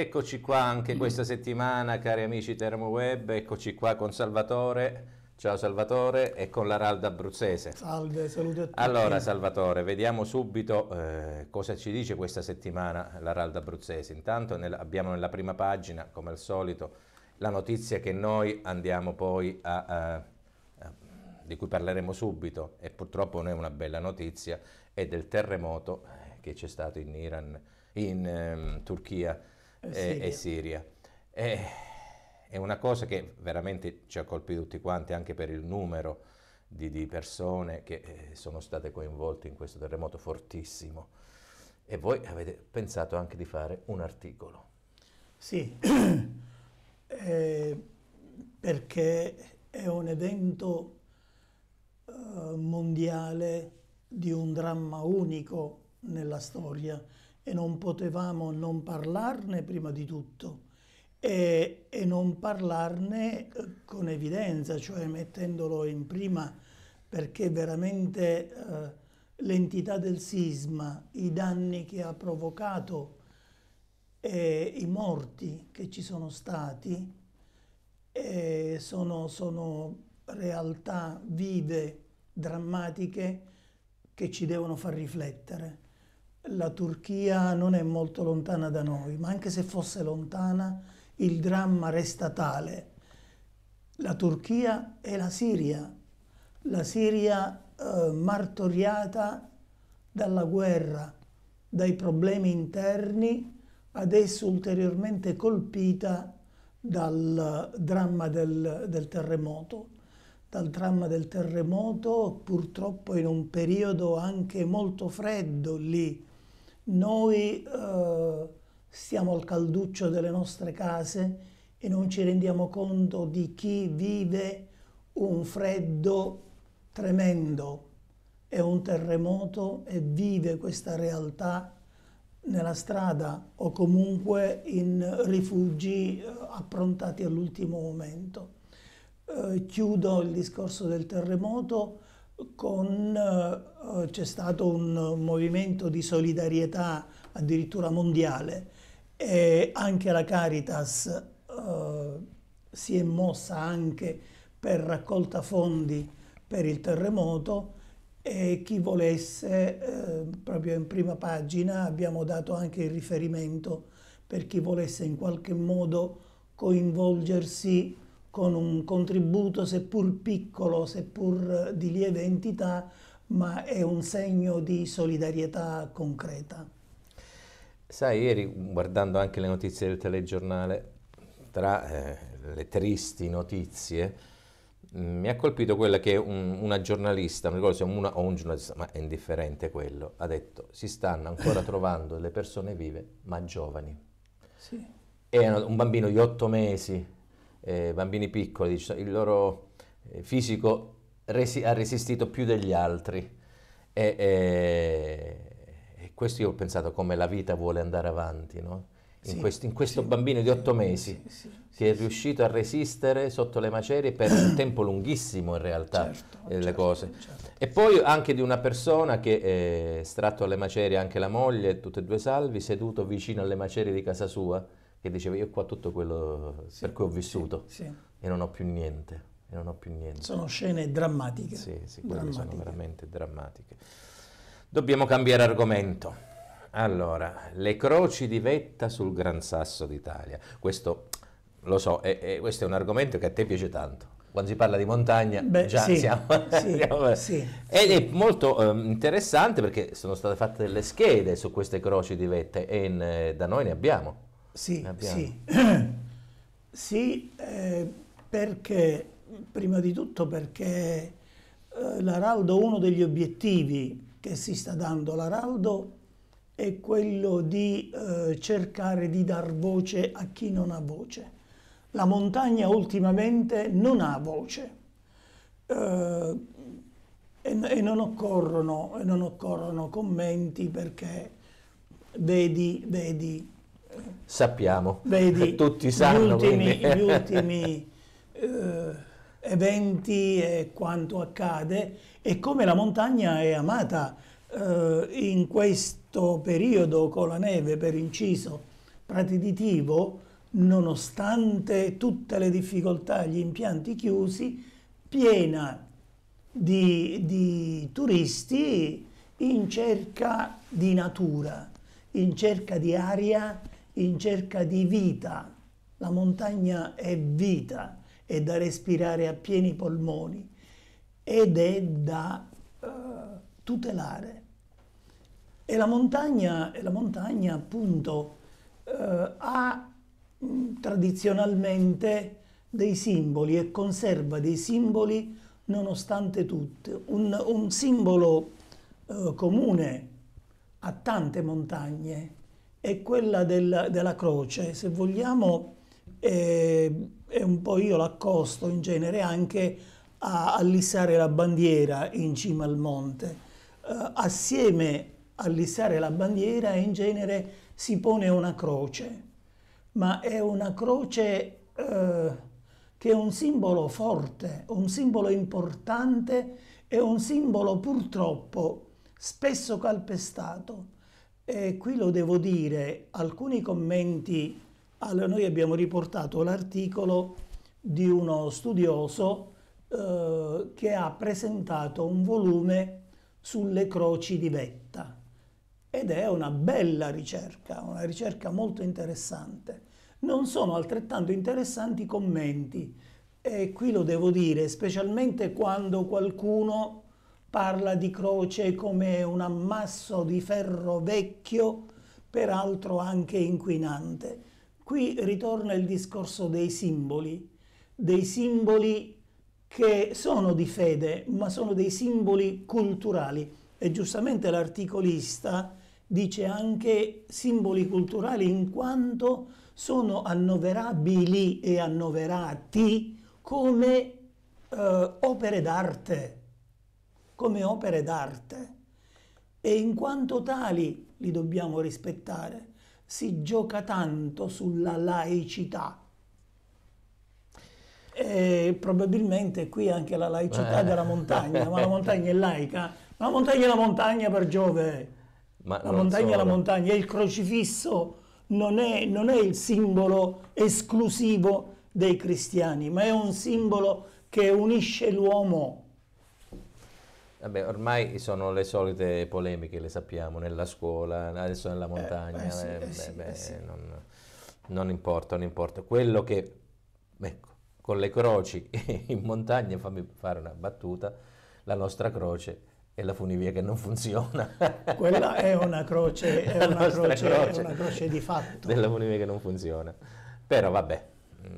Eccoci qua anche mm. questa settimana, cari amici Termoweb, eccoci qua con Salvatore. Ciao Salvatore e con l'Aralda Abruzzese. Salve, saluto a tutti. Allora Salvatore, vediamo subito eh, cosa ci dice questa settimana l'Aralda Abruzzese. Intanto nel, abbiamo nella prima pagina, come al solito, la notizia che noi andiamo poi a, a, a di cui parleremo subito e purtroppo non è una bella notizia, è del terremoto eh, che c'è stato in Iran, in eh, Turchia e eh, Siria. E Siria. E, è una cosa che veramente ci ha colpito tutti quanti anche per il numero di, di persone che eh, sono state coinvolte in questo terremoto fortissimo. E voi avete pensato anche di fare un articolo. Sì, eh, perché è un evento eh, mondiale di un dramma unico nella storia e non potevamo non parlarne prima di tutto e, e non parlarne eh, con evidenza, cioè mettendolo in prima perché veramente eh, l'entità del sisma, i danni che ha provocato e i morti che ci sono stati eh, sono, sono realtà vive, drammatiche, che ci devono far riflettere la Turchia non è molto lontana da noi, ma anche se fosse lontana, il dramma resta tale. La Turchia è la Siria, la Siria eh, martoriata dalla guerra, dai problemi interni, adesso ulteriormente colpita dal dramma del, del terremoto, dal dramma del terremoto purtroppo in un periodo anche molto freddo lì, noi eh, stiamo al calduccio delle nostre case e non ci rendiamo conto di chi vive un freddo tremendo e un terremoto e vive questa realtà nella strada o comunque in rifugi eh, approntati all'ultimo momento. Eh, chiudo il discorso del terremoto con, eh, c'è stato un movimento di solidarietà addirittura mondiale e anche la Caritas eh, si è mossa anche per raccolta fondi per il terremoto e chi volesse, eh, proprio in prima pagina abbiamo dato anche il riferimento per chi volesse in qualche modo coinvolgersi con un contributo seppur piccolo, seppur eh, di lieve entità, ma è un segno di solidarietà concreta. Sai, ieri guardando anche le notizie del telegiornale, tra eh, le tristi notizie, mm, mi ha colpito quella che un, una giornalista, non ricordo se una o un giornalista, ma è indifferente quello, ha detto si stanno ancora trovando le persone vive ma giovani. Sì. Era un bambino di otto mesi, eh, bambini piccoli, il loro eh, fisico resi- ha resistito più degli altri e, e, e, questo io ho pensato come la vita vuole andare avanti, no? in, sì, questo, in, questo, sì, bambino di otto mesi sì, che è riuscito a resistere sotto le macerie per un tempo lunghissimo in realtà certo, eh, certo, le cose. Certo. E poi anche di una persona che, è eh, stratto alle macerie anche la moglie, tutte e due salvi, seduto vicino alle macerie di casa sua, che diceva io qua tutto quello sì, per cui ho vissuto sì, sì. e non ho più niente. E non ho più niente. Sono scene drammatiche. Sì, sì, quelle drammatiche. sono veramente drammatiche. Dobbiamo cambiare argomento. Allora, le croci di vetta sul Gran Sasso d'Italia. Questo lo so, è, è, questo è un argomento che a te piace tanto. Quando si parla di montagna, Beh, già sì, siamo, sì, siamo sì, ed è molto eh, interessante perché sono state fatte delle schede su queste croci di vette e in, eh, da noi ne abbiamo. Sì, sì. sì eh, perché, prima di tutto perché eh, l'Araldo, uno degli obiettivi che si sta dando l'Araldo è quello di eh, cercare di dar voce a chi non ha voce. La montagna ultimamente non ha voce eh, e, e, non occorrono, non occorrono, commenti perché vedi, vedi sappiamo, Vedi, tutti sanno. Gli ultimi, gli ultimi eh, eventi e quanto accade e come la montagna è amata eh, in questo periodo con la neve, per inciso, prati nonostante tutte le difficoltà, gli impianti chiusi, piena di, di turisti in cerca di natura, in cerca di aria in cerca di vita. La montagna è vita, è da respirare a pieni polmoni ed è da uh, tutelare. E la montagna, e la montagna appunto uh, ha mh, mm, tradizionalmente dei simboli e conserva dei simboli nonostante tutto. Un, un simbolo uh, comune a tante montagne è quella del, della croce. Se vogliamo, eh, è un po' io l'accosto in genere anche a allissare la bandiera in cima al monte. Eh, assieme allissare la bandiera in genere si pone una croce, ma è una croce eh, che è un simbolo forte, un simbolo importante e un simbolo purtroppo spesso calpestato e qui lo devo dire, alcuni commenti, allora noi abbiamo riportato l'articolo di uno studioso eh, che ha presentato un volume sulle croci di vetta ed è una bella ricerca, una ricerca molto interessante. Non sono altrettanto interessanti i commenti e qui lo devo dire, specialmente quando qualcuno parla di croce come un ammasso di ferro vecchio, peraltro anche inquinante. Qui ritorna il discorso dei simboli, dei simboli che sono di fede, ma sono dei simboli culturali. E giustamente l'articolista dice anche simboli culturali in quanto sono annoverabili e annoverati come eh, opere d'arte come opere d'arte e in quanto tali li dobbiamo rispettare. Si gioca tanto sulla laicità. E probabilmente qui anche la laicità Beh. della montagna, ma la montagna è laica. La montagna è la montagna per Giove. Ma la montagna solo. è la montagna, e il crocifisso non è, non è il simbolo esclusivo dei cristiani, ma è un simbolo che unisce l'uomo Vabbè, ormai sono le solite polemiche, le sappiamo, nella scuola, adesso nella montagna, Non, non, importa, non importa. Quello che, ecco, con le croci in montagna, fammi fare una battuta, la nostra croce è la funivia che non funziona. Quella è una croce, è una croce, croce, è una croce di fatto. Della funivia che non funziona. Però vabbè, mm,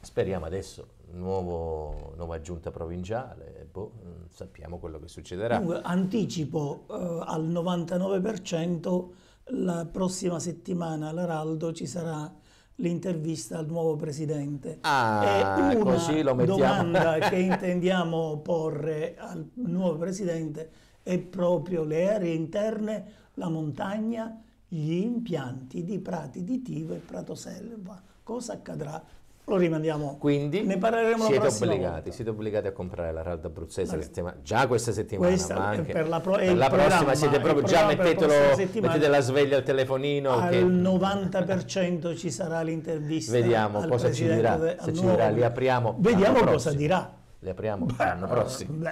speriamo adesso nuovo, nuova giunta provinciale, boh, mm, sappiamo quello che succederà. Dunque, anticipo eh, al 99% la prossima settimana all'Araldo ci sarà l'intervista al nuovo presidente. Ah, e una così lo mettiamo. domanda che intendiamo porre al nuovo presidente è proprio le aree interne, la montagna, gli impianti di Prati di Tivo e Prato Selva. Cosa accadrà lo rimandiamo. Quindi ne parleremo siete obbligati, volta. siete obbligati a comprare la Rad abruzzese no. settima, già questa settimana, questa ma anche per la, pro- per la prossima siete proprio già mettetelo mettete la sveglia al telefonino al che... 90% ci sarà l'intervista. Vediamo cosa ci dirà, de, se ci dirà, li apriamo. Vediamo cosa dirà. Li apriamo l'anno prossimo.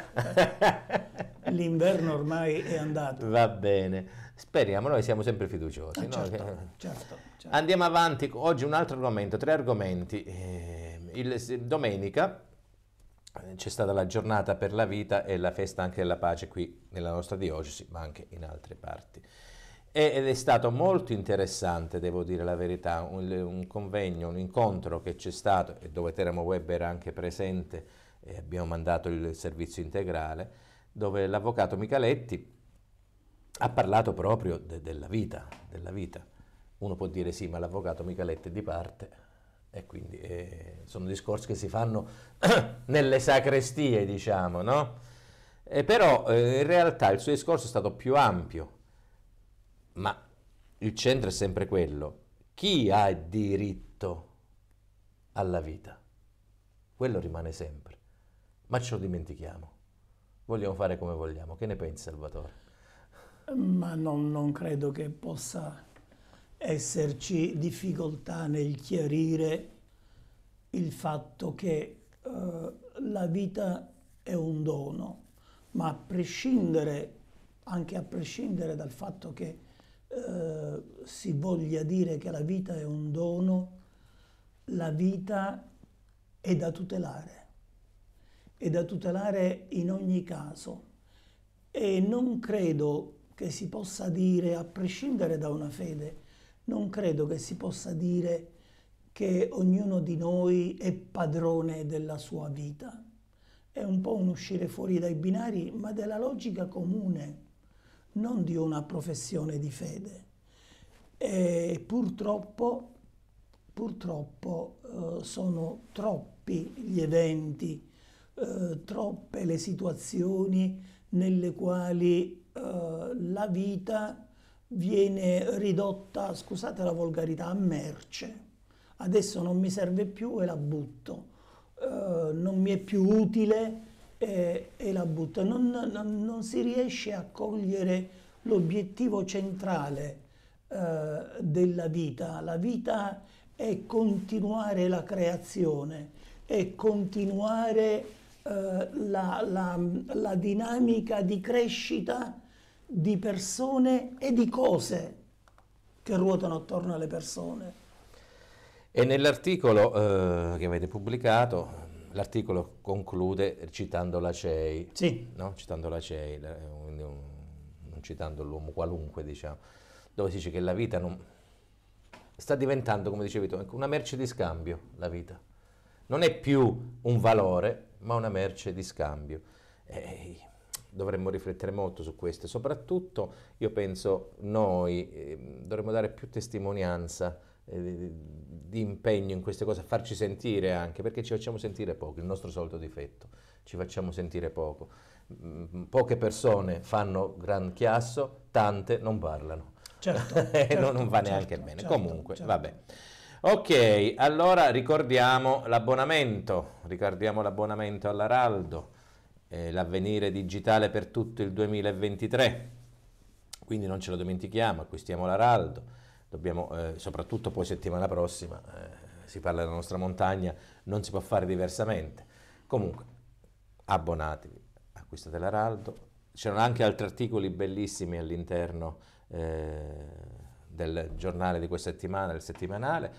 l'inverno ormai è andato. Va bene, speriamo, noi siamo sempre fiduciosi. Ah, certo, che... certo, certo. Andiamo avanti, oggi un altro argomento, tre argomenti. Eh, il, domenica eh, c'è stata la giornata per la vita e la festa anche della pace qui nella nostra diocesi, ma anche in altre parti. Ed è stato molto interessante, devo dire la verità, un, un convegno, un incontro che c'è stato, e dove Teramo Web era anche presente, e abbiamo mandato il servizio integrale, dove l'avvocato Micaletti ha parlato proprio de- della, vita, della vita. Uno può dire sì, ma l'avvocato Micaletti è di parte, e quindi eh, sono discorsi che si fanno nelle sacrestie, diciamo, no? E eh, però eh, in realtà il suo discorso è stato più ampio, ma il centro è sempre quello. Chi ha diritto alla vita? Quello rimane sempre, ma ce lo dimentichiamo vogliamo fare come vogliamo. Che ne pensi Salvatore? Ma non, non credo che possa esserci difficoltà nel chiarire il fatto che eh, la vita è un dono, ma a prescindere, anche a prescindere dal fatto che eh, si voglia dire che la vita è un dono, la vita è da tutelare e da tutelare in ogni caso e non credo che si possa dire, a prescindere da una fede, non credo che si possa dire che ognuno di noi è padrone della sua vita. È un po' un uscire fuori dai binari, ma della logica comune, non di una professione di fede. E purtroppo, purtroppo eh, sono troppi gli eventi eh, troppe le situazioni nelle quali eh, la vita viene ridotta, scusate la volgarità, a merce. Adesso non mi serve più e la butto, eh, non mi è più utile e, e la butto. Non, non, non, si riesce a cogliere l'obiettivo centrale eh, della vita. La vita è continuare la creazione, è continuare eh, la, la, la dinamica di crescita di persone e di cose che ruotano attorno alle persone. E nell'articolo eh, che avete pubblicato, l'articolo conclude citando la CEI, sì. no? citando la CEI, non citando l'uomo qualunque, diciamo, dove si dice che la vita non... sta diventando, come dicevi tu, ecco, una merce di scambio, la vita. Non è più un valore, ma una merce di scambio. E dovremmo riflettere molto su questo soprattutto io penso noi eh, dovremmo dare più testimonianza eh, di impegno in queste cose, farci sentire anche, perché ci facciamo sentire poco, il nostro solito difetto, ci facciamo sentire poco. Mm, poche persone fanno gran chiasso, tante non parlano. Certo, certo non, va neanche certo, bene. Certo, Comunque, certo. vabbè. Ok, allora ricordiamo l'abbonamento, ricordiamo l'abbonamento all'Araldo, eh, l'avvenire digitale per tutto il 2023, quindi non ce lo dimentichiamo, acquistiamo l'Araldo, dobbiamo, eh, soprattutto poi settimana prossima, eh, si parla della nostra montagna, non si può fare diversamente. Comunque, abbonatevi, acquistate l'Araldo, c'erano anche altri articoli bellissimi all'interno eh, del giornale di questa settimana, del settimanale,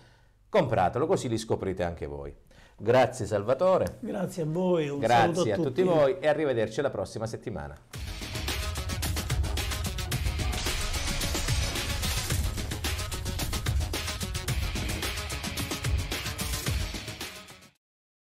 compratelo così li scoprite anche voi. Grazie Salvatore. Grazie a voi, un Grazie a, a tutti voi e arrivederci la prossima settimana.